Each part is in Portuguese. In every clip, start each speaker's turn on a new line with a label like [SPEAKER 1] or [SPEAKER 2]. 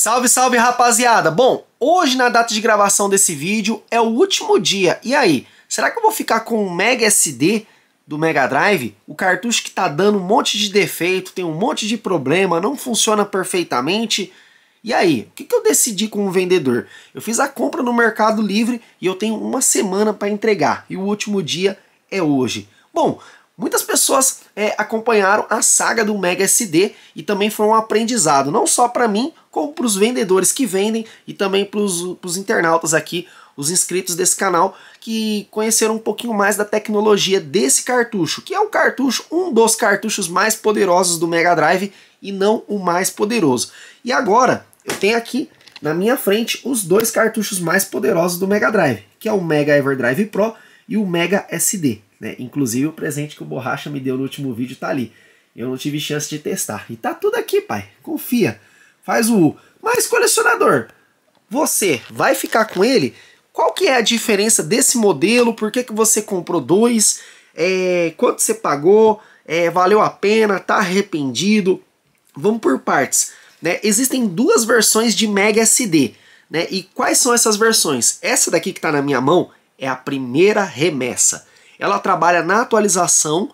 [SPEAKER 1] Salve, salve rapaziada! Bom, hoje na data de gravação desse vídeo é o último dia. E aí, será que eu vou ficar com o Mega SD do Mega Drive? O cartucho que tá dando um monte de defeito, tem um monte de problema, não funciona perfeitamente. E aí, o que, que eu decidi com o vendedor? Eu fiz a compra no Mercado Livre e eu tenho uma semana para entregar. E o último dia é hoje. Bom, Muitas pessoas é, acompanharam a saga do Mega SD e também foi um aprendizado, não só para mim, como para os vendedores que vendem e também para os internautas aqui, os inscritos desse canal, que conheceram um pouquinho mais da tecnologia desse cartucho, que é um cartucho, um dos cartuchos mais poderosos do Mega Drive e não o mais poderoso. E agora, eu tenho aqui na minha frente os dois cartuchos mais poderosos do Mega Drive, que é o Mega Everdrive Pro e o Mega SD. Né? Inclusive o presente que o Borracha me deu no último vídeo tá ali. Eu não tive chance de testar. E tá tudo aqui, pai. Confia. Faz o... Mas colecionador, você vai ficar com ele? Qual que é a diferença desse modelo? Por que, que você comprou dois? É, quanto você pagou? É, valeu a pena? Tá arrependido? Vamos por partes. Né? Existem duas versões de Mega SD. Né? E quais são essas versões? Essa daqui que está na minha mão é a primeira remessa. Ela trabalha na atualização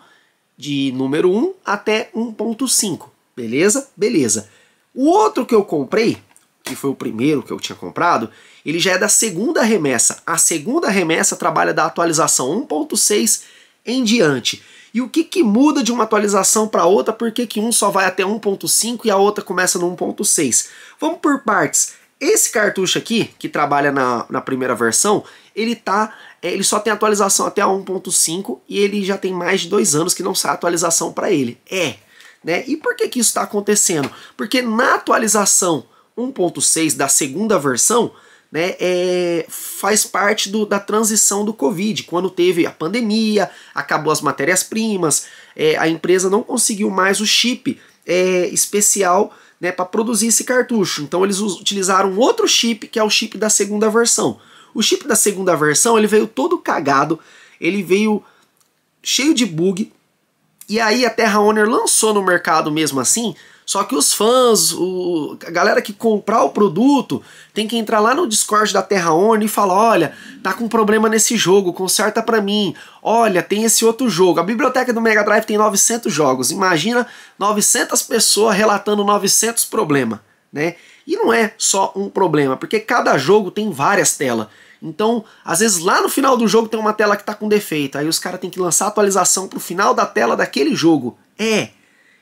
[SPEAKER 1] de número 1 até 1.5. Beleza? Beleza. O outro que eu comprei, que foi o primeiro que eu tinha comprado, ele já é da segunda remessa. A segunda remessa trabalha da atualização 1.6 em diante. E o que, que muda de uma atualização para outra? Por que, que um só vai até 1.5 e a outra começa no 1.6? Vamos por partes. Esse cartucho aqui, que trabalha na, na primeira versão, ele está ele só tem atualização até a 1.5 e ele já tem mais de dois anos que não sai atualização para ele. É, né? E por que, que isso está acontecendo? Porque na atualização 1.6 da segunda versão, né, é, faz parte do, da transição do Covid, quando teve a pandemia, acabou as matérias-primas, é, a empresa não conseguiu mais o chip é, especial né, para produzir esse cartucho. Então eles utilizaram outro chip, que é o chip da segunda versão. O chip da segunda versão ele veio todo cagado, ele veio cheio de bug. E aí a Terra Owner lançou no mercado mesmo assim. Só que os fãs, o, a galera que comprar o produto, tem que entrar lá no Discord da Terra Owner e falar: olha, tá com problema nesse jogo, conserta pra mim. Olha, tem esse outro jogo. A biblioteca do Mega Drive tem 900 jogos. Imagina 900 pessoas relatando 900 problemas, né? E não é só um problema, porque cada jogo tem várias telas. Então, às vezes lá no final do jogo tem uma tela que está com defeito, aí os caras têm que lançar a atualização pro final da tela daquele jogo. É.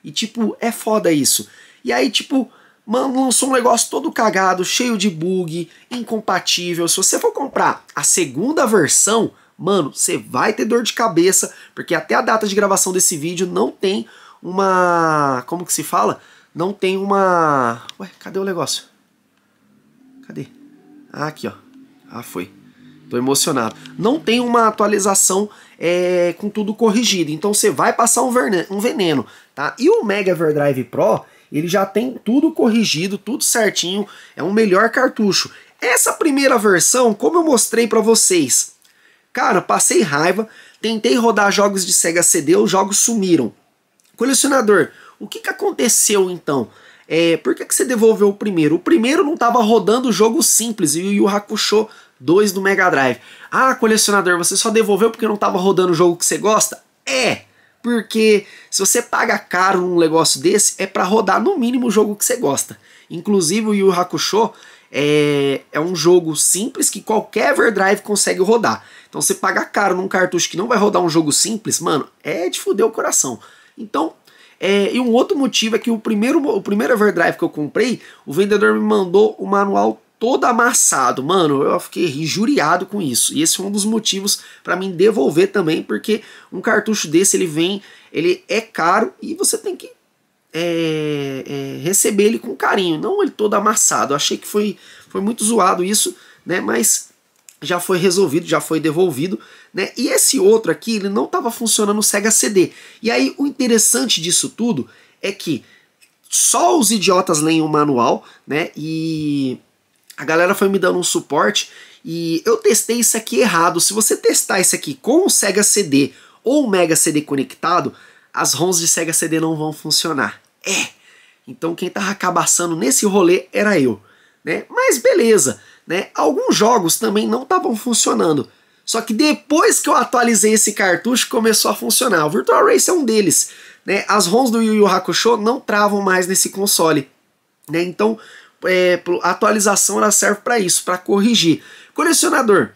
[SPEAKER 1] E tipo, é foda isso. E aí, tipo, mano, lançou um negócio todo cagado, cheio de bug, incompatível. Se você for comprar a segunda versão, mano, você vai ter dor de cabeça, porque até a data de gravação desse vídeo não tem uma. Como que se fala? Não tem uma. Ué, cadê o negócio? Cadê? Ah, aqui, ó. Ah, foi. Tô emocionado. Não tem uma atualização é, com tudo corrigido, então você vai passar um veneno, tá? E o Mega Everdrive Pro, ele já tem tudo corrigido, tudo certinho, é um melhor cartucho. Essa primeira versão, como eu mostrei para vocês, cara, passei raiva, tentei rodar jogos de Sega CD, os jogos sumiram. Colecionador, o que, que aconteceu então? é, por que, que você devolveu o primeiro? O primeiro não estava rodando o jogo simples, e o Yu Hakusho 2 do Mega Drive. Ah, colecionador, você só devolveu porque não estava rodando o jogo que você gosta? É, porque se você paga caro num negócio desse, é para rodar no mínimo o jogo que você gosta. Inclusive o Yu Hakusho é, é um jogo simples que qualquer Everdrive consegue rodar. Então você pagar caro num cartucho que não vai rodar um jogo simples, mano, é de fuder o coração. Então é, e um outro motivo é que o primeiro, o primeiro Everdrive que eu comprei, o vendedor me mandou o manual todo amassado. Mano, eu fiquei injuriado com isso. E esse foi é um dos motivos para mim devolver também, porque um cartucho desse ele vem, ele é caro e você tem que é, é, receber ele com carinho, não ele todo amassado. Eu achei que foi, foi muito zoado isso, né? Mas já foi resolvido, já foi devolvido, né? E esse outro aqui, ele não estava funcionando o Sega CD. E aí o interessante disso tudo é que só os idiotas leem o manual, né? E a galera foi me dando um suporte e eu testei isso aqui errado. Se você testar isso aqui com o Sega CD ou o Mega CD conectado, as ROMs de Sega CD não vão funcionar. É. Então quem tava cabaçando nesse rolê era eu né? Mas beleza, né? Alguns jogos também não estavam funcionando. Só que depois que eu atualizei esse cartucho, começou a funcionar. O Virtual Race é um deles. Né? As ROMs do Yu Yu Hakusho não travam mais nesse console. Né? Então, é, a atualização ela serve para isso, para corrigir. Colecionador,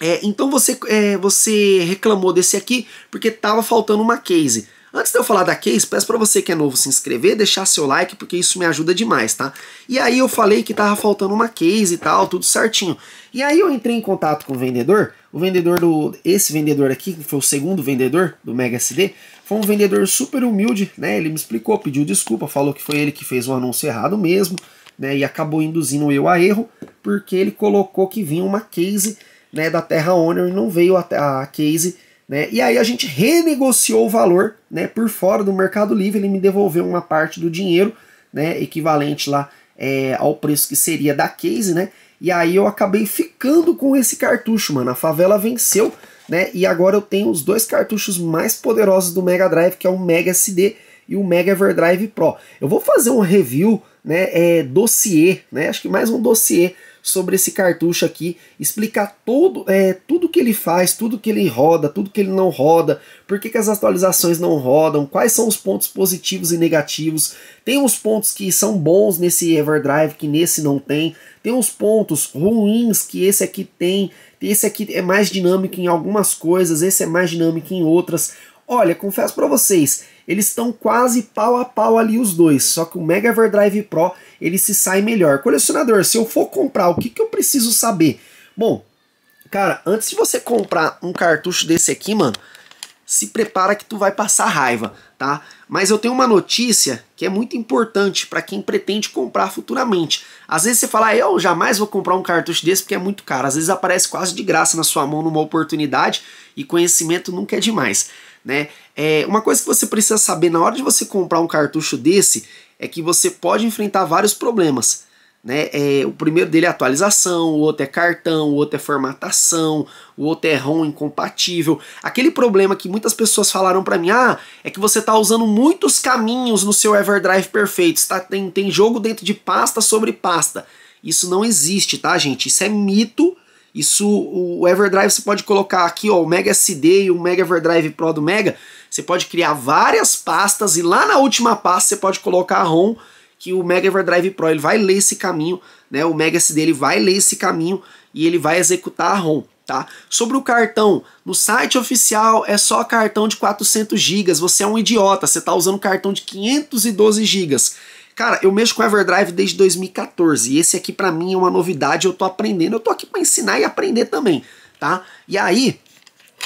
[SPEAKER 1] é, então você, é, você reclamou desse aqui porque tava faltando uma case. Antes de eu falar da case, peço para você que é novo se inscrever, deixar seu like, porque isso me ajuda demais, tá? E aí eu falei que tava faltando uma case e tal, tudo certinho. E aí eu entrei em contato com o vendedor, o vendedor do esse vendedor aqui, que foi o segundo vendedor do Mega SD, foi um vendedor super humilde, né? Ele me explicou, pediu desculpa, falou que foi ele que fez o um anúncio errado mesmo, né? E acabou induzindo eu a erro, porque ele colocou que vinha uma case, né, da Terra Honor e não veio a, a case né? E aí a gente renegociou o valor né, por fora do Mercado Livre, ele me devolveu uma parte do dinheiro, né, equivalente lá é, ao preço que seria da case, né? E aí eu acabei ficando com esse cartucho, mano. A favela venceu, né? E agora eu tenho os dois cartuchos mais poderosos do Mega Drive, que é o Mega SD e o Mega Everdrive Pro. Eu vou fazer um review, né? É, dossiê, né? Acho que mais um dossiê sobre esse cartucho aqui, explicar tudo é, tudo que ele faz, tudo que ele roda, tudo que ele não roda, por que, que as atualizações não rodam, quais são os pontos positivos e negativos, tem uns pontos que são bons nesse Everdrive que nesse não tem, tem uns pontos ruins que esse aqui tem, esse aqui é mais dinâmico em algumas coisas, esse é mais dinâmico em outras. Olha, confesso para vocês, eles estão quase pau a pau ali os dois, só que o Mega Everdrive Pro ele se sai melhor. Colecionador, se eu for comprar, o que, que eu preciso saber? Bom, cara, antes de você comprar um cartucho desse aqui, mano, se prepara que tu vai passar raiva, tá? Mas eu tenho uma notícia que é muito importante para quem pretende comprar futuramente. Às vezes você fala, ah, eu jamais vou comprar um cartucho desse porque é muito caro. Às vezes aparece quase de graça na sua mão numa oportunidade e conhecimento nunca é demais, né? É, uma coisa que você precisa saber na hora de você comprar um cartucho desse é que você pode enfrentar vários problemas. Né? É, o primeiro dele é atualização, o outro é cartão, o outro é formatação, o outro é ROM incompatível. Aquele problema que muitas pessoas falaram para mim, ah, é que você está usando muitos caminhos no seu EverDrive perfeito, tá? tem, tem jogo dentro de pasta sobre pasta. Isso não existe, tá gente? Isso é mito, isso, o EverDrive você pode colocar aqui, ó, o Mega SD e o Mega EverDrive Pro do Mega, você pode criar várias pastas e lá na última pasta você pode colocar a ROM que o Mega Everdrive Pro ele vai ler esse caminho, né? O Mega SD ele vai ler esse caminho e ele vai executar a ROM. Tá? Sobre o cartão, no site oficial é só cartão de 400 GB, você é um idiota, você está usando cartão de 512 GB. Cara, eu mexo com Everdrive desde 2014 e esse aqui para mim é uma novidade, eu tô aprendendo, eu tô aqui para ensinar e aprender também, tá? E aí,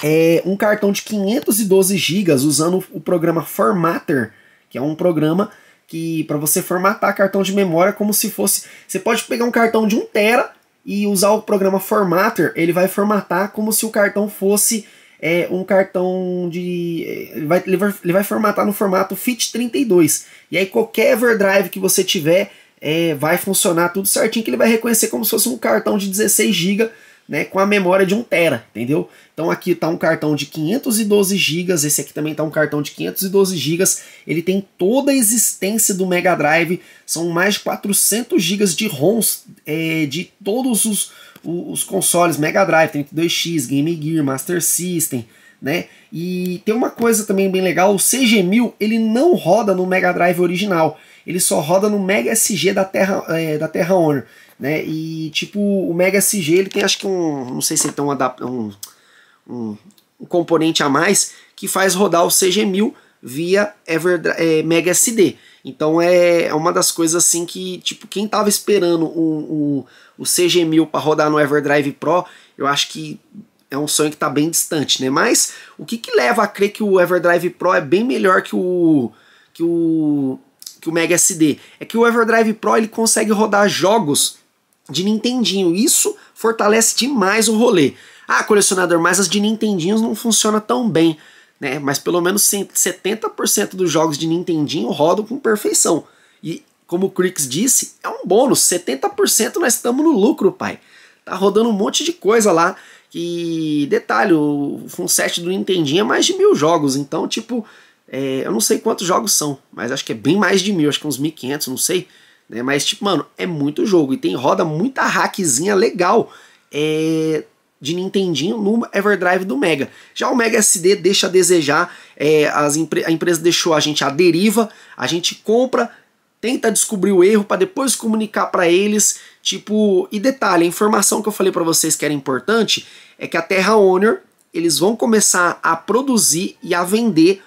[SPEAKER 1] é, um cartão de 512 GB usando o programa Formatter, que é um programa que para você formatar cartão de memória como se fosse, você pode pegar um cartão de 1 tera e usar o programa Formatter, ele vai formatar como se o cartão fosse é, um cartão de ele vai, ele vai, ele vai formatar no formato FIT32. E aí qualquer EverDrive que você tiver é, vai funcionar tudo certinho, que ele vai reconhecer como se fosse um cartão de 16 GB né, com a memória de 1 tera, entendeu? Então aqui está um cartão de 512 GB, esse aqui também está um cartão de 512 GB, ele tem toda a existência do Mega Drive, são mais de 400 GB de ROMs é, de todos os, os consoles Mega Drive, 32X, Game Gear, Master System, né? E tem uma coisa também bem legal, o CG1000 ele não roda no Mega Drive original, ele só roda no Mega SG da Terra, é, da Terra Honor, né? E tipo, o Mega SG ele tem acho que um, não sei se é tão um, um, um componente a mais que faz rodar o CG1000 via Ever, é, Mega SD. Então é, é uma das coisas assim que, tipo, quem tava esperando o, o, o CG1000 para rodar no Everdrive Pro, eu acho que é um sonho que está bem distante, né? Mas o que, que leva a crer que o Everdrive Pro é bem melhor que o que o que o Mega SD, é que o Everdrive Pro ele consegue rodar jogos de Nintendinho. Isso fortalece demais o rolê. Ah, colecionador, mas as de Nintendinhos não funciona tão bem, né? Mas pelo menos 70% dos jogos de Nintendinho rodam com perfeição. E como o Crix disse, é um bônus, 70% nós estamos no lucro, pai. Tá rodando um monte de coisa lá. E detalhe, o Funset do Nintendinho é mais de mil jogos, então, tipo, é, eu não sei quantos jogos são, mas acho que é bem mais de mil, acho que uns 1.500, não sei. Né? Mas, tipo, mano, é muito jogo e tem roda muita hackzinha legal é, de Nintendinho no Everdrive do Mega. Já o Mega SD deixa a desejar, é, as a empresa deixou a gente à deriva, a gente compra, tenta descobrir o erro para depois comunicar para eles. Tipo, e detalhe, a informação que eu falei para vocês que era importante é que a Terra Honor eles vão começar a produzir e a vender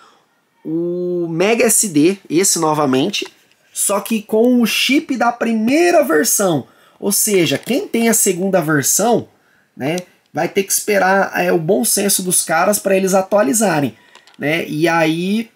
[SPEAKER 1] o Mega SD, esse novamente, só que com o chip da primeira versão. Ou seja, quem tem a segunda versão, né, vai ter que esperar é, o bom senso dos caras para eles atualizarem, né? E aí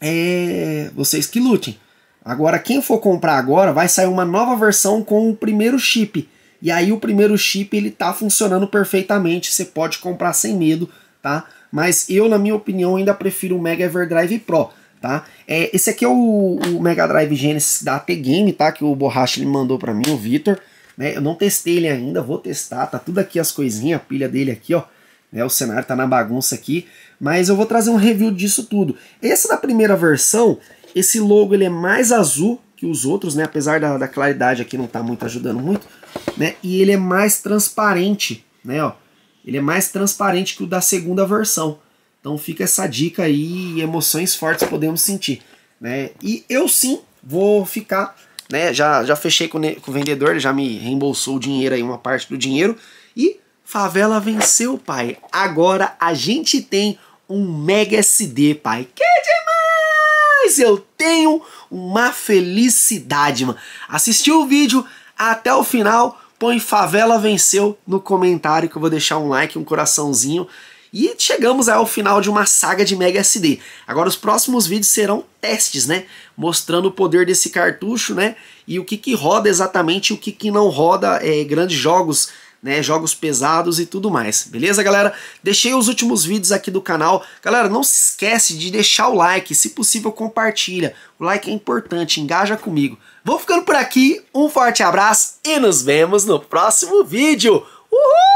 [SPEAKER 1] é, vocês que lutem. Agora quem for comprar agora vai sair uma nova versão com o primeiro chip. E aí o primeiro chip ele tá funcionando perfeitamente, você pode comprar sem medo, tá? mas eu, na minha opinião, ainda prefiro o Mega Everdrive Pro. Tá? É, esse aqui é o, o Mega Drive Genesis da AT Game, tá? que o Borracha ele mandou para mim, o Vitor. Né? Eu não testei ele ainda, vou testar. Tá tudo aqui as coisinhas, a pilha dele aqui, ó. Né? O cenário tá na bagunça aqui. Mas eu vou trazer um review disso tudo. Esse da primeira versão, esse logo ele é mais azul que os outros, né? Apesar da, da claridade aqui não tá muito ajudando muito, né? E ele é mais transparente, né? Ó, ele é mais transparente que o da segunda versão. Então fica essa dica aí e emoções fortes podemos sentir. Né? E eu sim vou ficar. Né? Já, já fechei com, com o vendedor, ele já me reembolsou o dinheiro aí, uma parte do dinheiro. E Favela venceu, pai. Agora a gente tem um Mega SD, pai. Que demais! Eu tenho uma felicidade, mano. Assistiu o vídeo até o final põe favela venceu no comentário que eu vou deixar um like, um coraçãozinho. E chegamos ao final de uma saga de Mega SD. Agora os próximos vídeos serão testes, né? Mostrando o poder desse cartucho, né? E o que, que roda exatamente e o que, que não roda é, grandes jogos né, jogos pesados e tudo mais. Beleza, galera? Deixei os últimos vídeos aqui do canal. Galera, não se esquece de deixar o like, se possível compartilha. O like é importante, engaja comigo. Vou ficando por aqui, um forte abraço e nos vemos no próximo vídeo. Uhul!